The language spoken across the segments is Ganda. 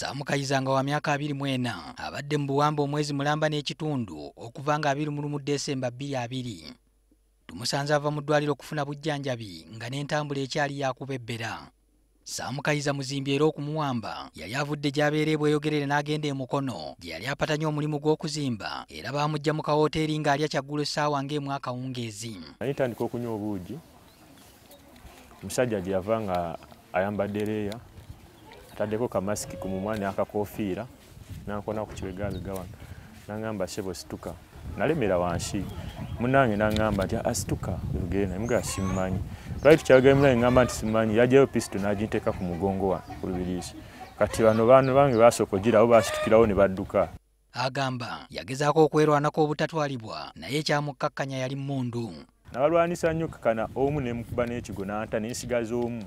kisa mukayizanga wa myaka 24 abadde mu buwamba omwezi mulamba n'ekitundu okuva nga 21 mu desemba 22 tumusanze ava mu ddwaliro okufuna bujjanjabi nga n'entambula ekyali yakubebbera saamukayiza muzimbi era okumuwamba yali avudde gy'abeera ebweyogerere n'agenda emukono gye yali apatanya omulimu gw'okuzimba era baamugja mu kawooteri ng'alya kyaggulo essaawa ng'emwakawungeezi naye ntandika okunywa obuugi omusajja gye yava nga ayambadde leeya taddeko kamasiki ku mumwani akakofiira nankona ku kibegabega wano nagamba shebo situka nalemera wansi munange nagamba nti asituka ah, ugendamugaa simumanyi lwali tukyagamulaeamba nti simumanyi yajayo pisito naginteeka ku mugongo wa kulubiriisi kati bano baana bange basooka ogirawo basitukirawo ne badduka agamba yagezaako okwerwanako obutatwalibwa naye ekyamukkakkanya yali mundu nabalwanisa nnyo kakana omu nemukuba n'ekigo nanta nensigaza omu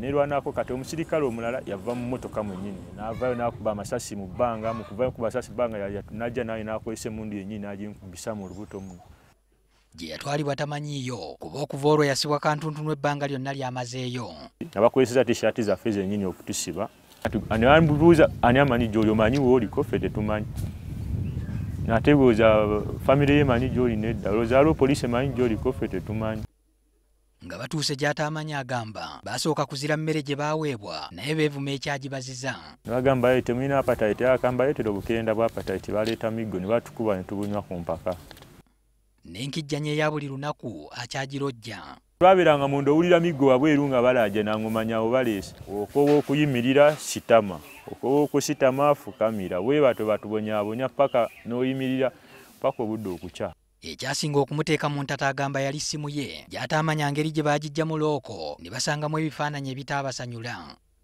nerwanako kati omusirikale omulala yava mu motoka mwennyini navayo nakuba amasasi mu bbanga mukuvayo kuba asasi bbanga najja naye nakozesa emundu yennyini nagimkubisa mu lubuto mu gye yatwalibwa tamanyiiyo kuba okuva olwo yasibwa kantuntu n'ebbanga lyonna lyamazeeyo nabakozeseza tishaati zaffe zennyini okutusiba anibuuza ani amanyi gyoli omanyi weoliko ffe tetumanyi nategooza famire ye manyi gyolina edda olozaalwo polisi emanyi gyoliko ffe tetumanyi nga batuuse gy'ataamanyi agamba basooka kuzira mmere gye baweebwa naye beevuma ekyagibaziza ne bagamba temulina apatayiti akamba yeetera obukerenda bwa apatayiti baleeta miggo ne batukuba ne tubunywa ku mpaka n'enkijjanya eya buli lunaku akyagirojja twabeeranga munda owulira miggo wabweru nga balaaja nangumanyawo baleese okoba okuyimirira sitama okoba okusitama afukamira weebatwe batubonyaabonya paka n'oyimirira paka obudde okukya ekyasinga okumuteeka mu ntata agamba yali simu ye gy'ataamanya ngeri gye baagijja mu looko ne basangamu ebifaananyi ebitaabasanyula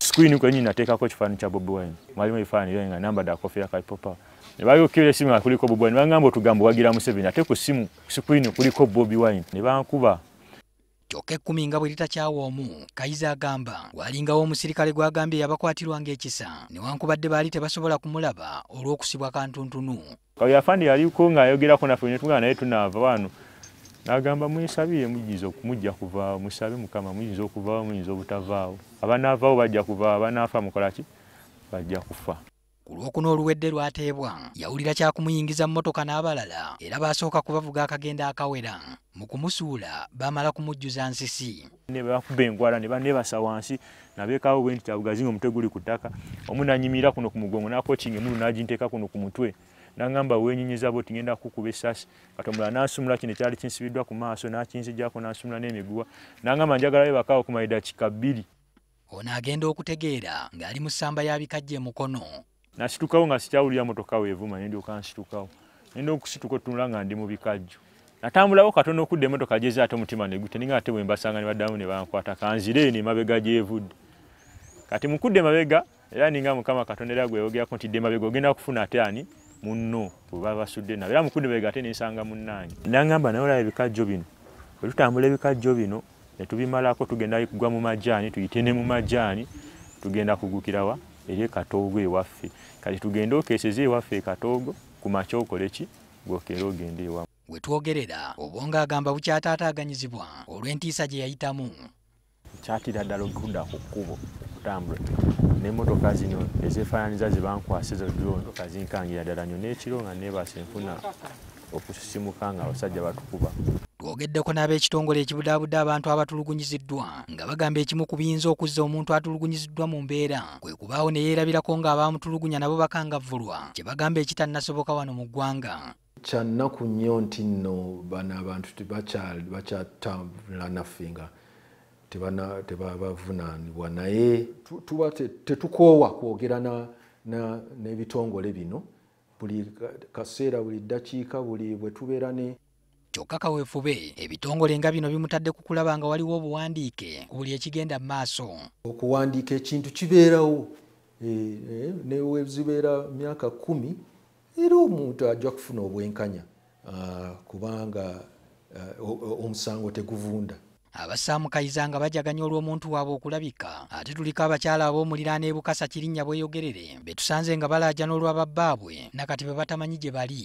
sikuini kwenyini nateekako ekifaananyi kya bobi wine mwalimu ebifaananyi nga namba dakofeera kaipopa ne bayokkera esimu nga kuliko bobi wine ne bangamba otugamba owagira museveni ate ku simu sikuini kuliko bobi wine ne bankuba kyokka ekkumi nga bwe litakyawa omu kayiza agamba waalingawo omusirikale gw'agambye yabakwatirwanga ekisa newankubadde baali tebasobola kumulaba olw'okusibwa kantuntunu kayafandi yaliko ng'ayogerako naffe netuga naye tunaava wano n'agamba mwesabire muyinza okumujja kuvaawo musabe mukama muyinza okuvaawo muyinza obutavaawo abanaavaawo bajja kuvaawo abanaafa mukola ki bajja kufa ku lwokuna oluwedde lwateebwa yawulira kyakumuyingiza mmotoka n'abalala era baasooka kubavuga akagenda akawera mu kumusuula baamala kumujjuza nsisi bakuba engwala ne banebasa wansi nabeekawo bwe nti kyabugazi nga omutwe guli ku ttaka omu nanyimira kuno ku mugongo nakocinga emulu naginteeka kuno ku mutwe nagamba wenyinyiza bo tigenda kukuba essasi katomula nasumula kino kyali kinsibiddwa ku maaso nakinzijjako nasumula n'emiguwa nagamba njagalayo bakawo kumaidakika bbiri ono agenda okutegeera ng'ali mu ssamba ya bikajja emukono nasitukawo nga sikyawulira motokawo evuma nendi okansitukawo nenda okusituka otunula nga ndi mu bikajjo natambulawo katonda okudda emotoka gyeze ate omutima negute ninga ate bwembasanga nebaddamu nebankwata kanzire eno emabega gyevudde kati mukudde emabega era ninga mukama katonda era gweyogerako nti dde emabega ogenda kufuna ate ani munno weba basudde nabo era mukudde mabega ate nensanga munnange nangamba naolaba ebikajjo bino bwetutambula ebikajjo bino netubimalako tugenda kugwa mu majaani tuyite ne mu majaani tugenda kugukirawa eri katoogo ewaffe kati tugende okeseze ewaffe e katoogo kumakya okoleki gokere ogende ewamu we twogerera obwonga agamba bukyataataaganyizibwa olw'entiisa gye yayitamu kyatira ddala okutudda ku kkubo okutambula n'emmotoka zino ezefaananiza zebankwasiza ddoka zinkangira ddala nyo n'ekiro nga nebasa enfuna okusisimuka nga abasajja batukuba boogeddeko n'ab'ekitongole ekibudaabudde abantu abatulugunyiziddwa nga bagamba ekimu ku biyinza okuzza omuntu atulugunyiziddwa mu mbeera kwe kubaawo ne yeerabirako ng'abaamutulugunya nabo bakangavvulwa kye bagamba ekitannasoboka wano mu ggwanga kyannaku nnyo nti nno bano abantu bakyatambula naffe nga tebabavunaanibwa naye tuba tetukoowa kwogera n'ebitongole bino buli kaseera buli ddakiika buli bwe tubeera ne kyokka kaweefube ebitongole nga bino bimutadde ku kulaba nga waliwo obuwandiike ku buli ekigenda mu maaso okuwandiika ekintu kiberawo e, e, newezibeera myaka kumi era omuntu ajja kufuna obwenkanya kubanga omusango teguvunda abassaamu kayiza nga bajaganya olw'omuntu waabwe okulabika ate tuliko abakyala ab'omuliraana ebukasa kirinnya bweyogerere betusanze nga balaajana olwa babbaabwe nakati bwe batamanyi gye bali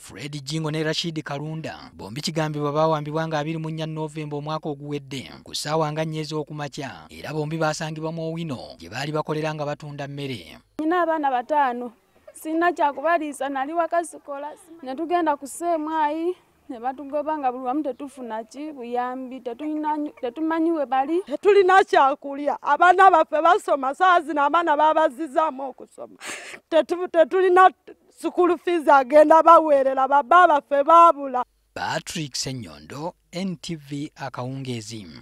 fred jingo ne rashid kalunda bombi kigambibwa bawambibwa nga 24 novemba omwaka oguwedde ku ssaawa nga nnyezi okumakya era bombi basangibwa mu owino gye baali bakolera nga batunda mmere nyina abaana bataano sirina kyakubaliisa nali wakasikola ne tugenda kuseemwayi nebatugoba nga buli wamu tetufuna ki buyambi tetumanyiwe bali tetulina kyakulya abaana baffe basoma saa zino abaana babazizaamu okusoma tetulina sukulu fiizi agenda baweerera babba baffe baabula patrick senyondo ntv akawungeezimu